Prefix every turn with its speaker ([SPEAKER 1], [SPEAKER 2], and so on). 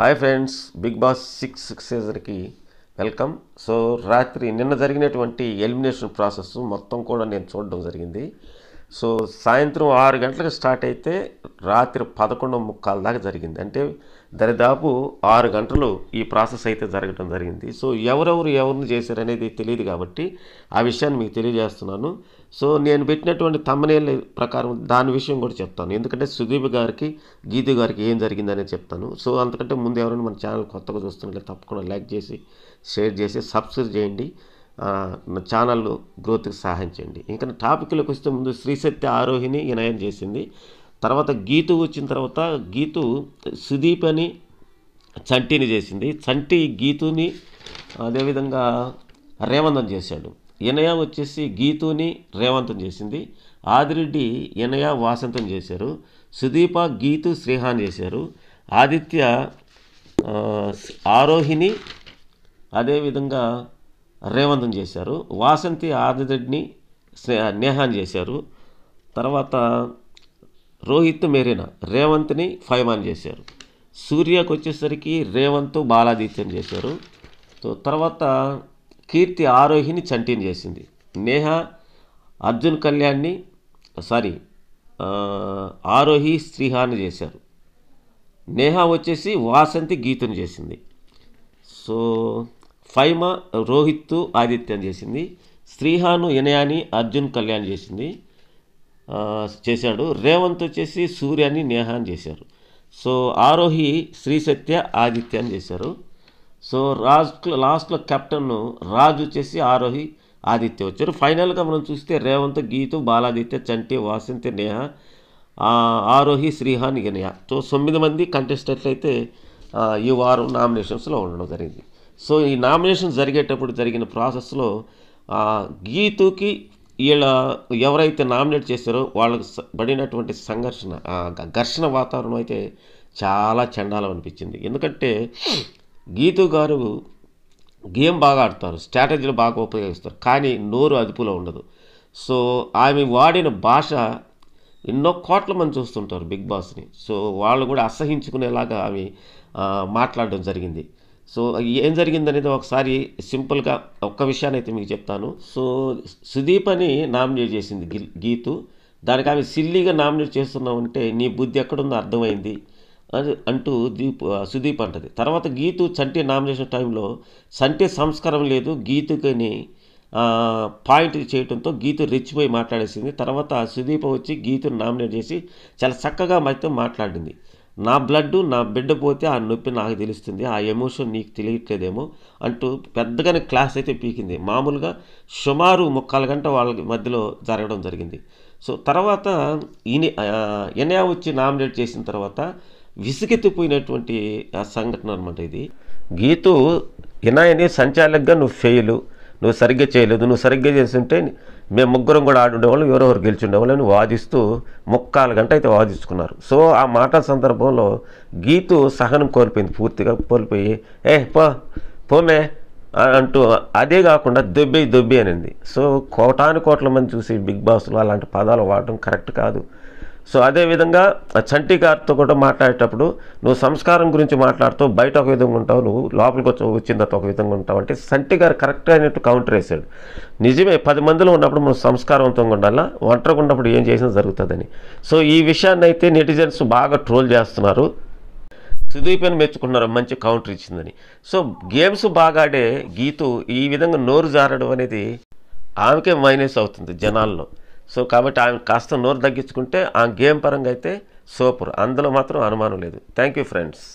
[SPEAKER 1] hi friends big boss six సీజన్కి welcome so రాత్రి నిన్న జరిగినటువంటి ఎలిమినేషన్ ప్రాసెస్ మొత్తం కూడా నేను చూడడం జరిగింది సో సాయంత్రం ఆరు గంటలకు స్టార్ట్ అయితే రాత్రి పదకొండు ముక్కాల దాకా జరిగింది అంటే దరిదాపు ఆరు గంటలు ఈ ప్రాసెస్ అయితే జరగడం జరిగింది సో ఎవరెవరు ఎవరిని చేశారనేది తెలియదు కాబట్టి ఆ విషయాన్ని మీకు తెలియజేస్తున్నాను సో నేను పెట్టినటువంటి తమ్మనేళ్ళ ప్రకారం దాని విషయం కూడా చెప్తాను ఎందుకంటే సుదీప్ గారికి గీతి గారికి ఏం జరిగిందనే చెప్తాను సో అంతకంటే ముందు ఎవరైనా మన ఛానల్ కొత్తగా చూస్తున్నట్లే తప్పకుండా లైక్ చేసి షేర్ చేసి సబ్స్క్రైబ్ చేయండి ఛానల్ గ్రోత్కి సహాయం చేయండి ఇంకా టాపిక్లోకి వస్తే ముందు శ్రీశక్తి ఆరోహిణి వినయం చేసింది తర్వాత గీతు వచ్చిన తర్వాత గీతు సుదీప్ అని చంటిని చేసింది చంటి గీతుని అదేవిధంగా రేవందం చేశాడు ఎనయ వచ్చేసి గీతుని రేవంతం చేసింది ఆదిరెడ్డి ఎనయ వాసంతం చేశారు సుదీప గీతు శ్రీహాన్ చేశారు ఆదిత్య ఆరోహిణి అదేవిధంగా రేవంతం చేశారు వాసంతి ఆదిరెడ్డిని నేహాన్ చేశారు తర్వాత రోహిత్ మెరీనా రేవంత్ని ఫైమాన్ చేశారు సూర్యకు వచ్చేసరికి రేవంత్ బాలాదిత్యం చేశారు సో తర్వాత కీర్తి ఆరోహిని చంటిని చేసింది నేహ అర్జున్ కళ్యాణ్ని సారీ ఆరోహి శ్రీహాన్ని చేశారు నేహ వచ్చేసి వాసంతి గీతుని చేసింది సో ఫైమ రోహిత్ ఆదిత్యం చేసింది శ్రీహాను ఇనయాని అర్జున్ కళ్యాణ్ చేసింది చేశాడు రేవంత్ వచ్చేసి సూర్యాన్ని నేహాన్ని చేశారు సో ఆరోహి శ్రీసత్య ఆదిత్యాన్ని చేశారు సో రాజ్ లాస్ట్లో కెప్టెన్ రాజ్ వచ్చేసి ఆరోహి ఆదిత్య వచ్చారు ఫైనల్గా మనం చూస్తే రేవంత్ గీతు బాలాదిత్య చంటి వాసంతి నేహ ఆరోహి శ్రీహాన్ గనియా సో తొమ్మిది మంది కంటెస్టెంట్లు అయితే ఈ వారం నామినేషన్స్లో ఉండడం జరిగింది సో ఈ నామినేషన్ జరిగేటప్పుడు జరిగిన ప్రాసెస్లో గీతుకి వీళ్ళ ఎవరైతే నామినేట్ చేశారో వాళ్ళకు పడినటువంటి సంఘర్షణ ఘర్షణ వాతావరణం అయితే చాలా చండాలం అనిపించింది ఎందుకంటే గీతు గారు గేమ్ బాగా ఆడతారు స్ట్రాటజీలు బాగా ఉపయోగిస్తారు కానీ నోరు అదుపులో ఉండదు సో ఆమె వాడిన భాష ఎన్నో కోట్ల మంది చూస్తుంటారు బిగ్ బాస్ని సో వాళ్ళు కూడా అసహించుకునేలాగా ఆమె మాట్లాడడం జరిగింది సో ఏం జరిగింది అనేది ఒకసారి సింపుల్గా ఒక్క విషయాన్ని అయితే మీకు చెప్తాను సో సుదీప్ అని నామినేట్ చేసింది గీతు దానికి ఆమె సిల్లీగా నామినేట్ చేస్తున్నావు అంటే నీ బుద్ధి ఎక్కడుందో అర్థమైంది అని అంటూ దీప్ సుదీప్ అంటది తర్వాత గీతు చంటి నామినేషన్ టైంలో చంటి సంస్కారం లేదు గీతుకని పాయింట్ చేయడంతో గీతు రెచ్చిపోయి మాట్లాడేసింది తర్వాత సుదీప వచ్చి గీతును నామినేట్ చేసి చాలా చక్కగా మాత్రం మాట్లాడింది నా బ్లడ్ నా బిడ్డ పోతే ఆ నొప్పి నాకు తెలుస్తుంది ఆ ఎమోషన్ నీకు తెలియట్లేదేమో అంటూ పెద్దగానే క్లాస్ అయితే పీకింది మామూలుగా సుమారు ముక్కాలు గంట వాళ్ళ మధ్యలో జరగడం జరిగింది సో తర్వాత ఈయన ఎన్ఏ వచ్చి నామినేట్ చేసిన తర్వాత విసుగెత్తిపోయినటువంటి ఆ సంఘటన అనమాట ఇది గీతు వినాయని సంచాలకుగా నువ్వు ఫెయిల్ నువ్వు సరిగ్గా చేయలేదు నువ్వు సరిగ్గా చేస్తుంటే మేము ముగ్గురం కూడా ఎవరో ఎవరు గెలిచిండేవాళ్ళు అని వాదిస్తూ ముక్కాలు గంట అయితే వాదించుకున్నారు సో ఆ మాట సందర్భంలో గీతు సహనం కోల్పోయింది పూర్తిగా కోల్పోయి ఏ పో పోమే అంటూ అదే కాకుండా దొబ్బి దొబ్బి అనింది సో కోటాను కోట్ల మంది చూసి బిగ్ బాస్లో అలాంటి పదాలు వాడడం కరెక్ట్ కాదు సో అదేవిధంగా చంటి గారితో కూడా మాట్లాడేటప్పుడు నువ్వు సంస్కారం గురించి మాట్లాడుతూ బయట ఒక విధంగా ఉంటావు నువ్వు లోపలికి వచ్చి వచ్చిన తర్వాత ఒక విధంగా ఉంటావు అంటే చంటి గారు కరెక్ట్ అయినట్టు కౌంటర్ వేసాడు నిజమే పది మందిలో ఉన్నప్పుడు మనం సంస్కారవంతంగా ఉండాలా ఒంటరిగా ఉన్నప్పుడు ఏం చేసినా జరుగుతుందని సో ఈ విషయాన్ని అయితే నెటిజన్స్ బాగా ట్రోల్ చేస్తున్నారు అని మెచ్చుకున్నారు మంచి కౌంటర్ ఇచ్చిందని సో గేమ్స్ బాగా ఆడే గీతు ఈ విధంగా నోరు జారడం అనేది ఆమెకే మైనస్ అవుతుంది జనాల్లో సో కాబట్టి ఆమె కాస్త నోరు తగ్గించుకుంటే ఆ గేమ్ పరంగా అయితే సూపర్ అందులో మాత్రం అనుమానం లేదు థ్యాంక్ ఫ్రెండ్స్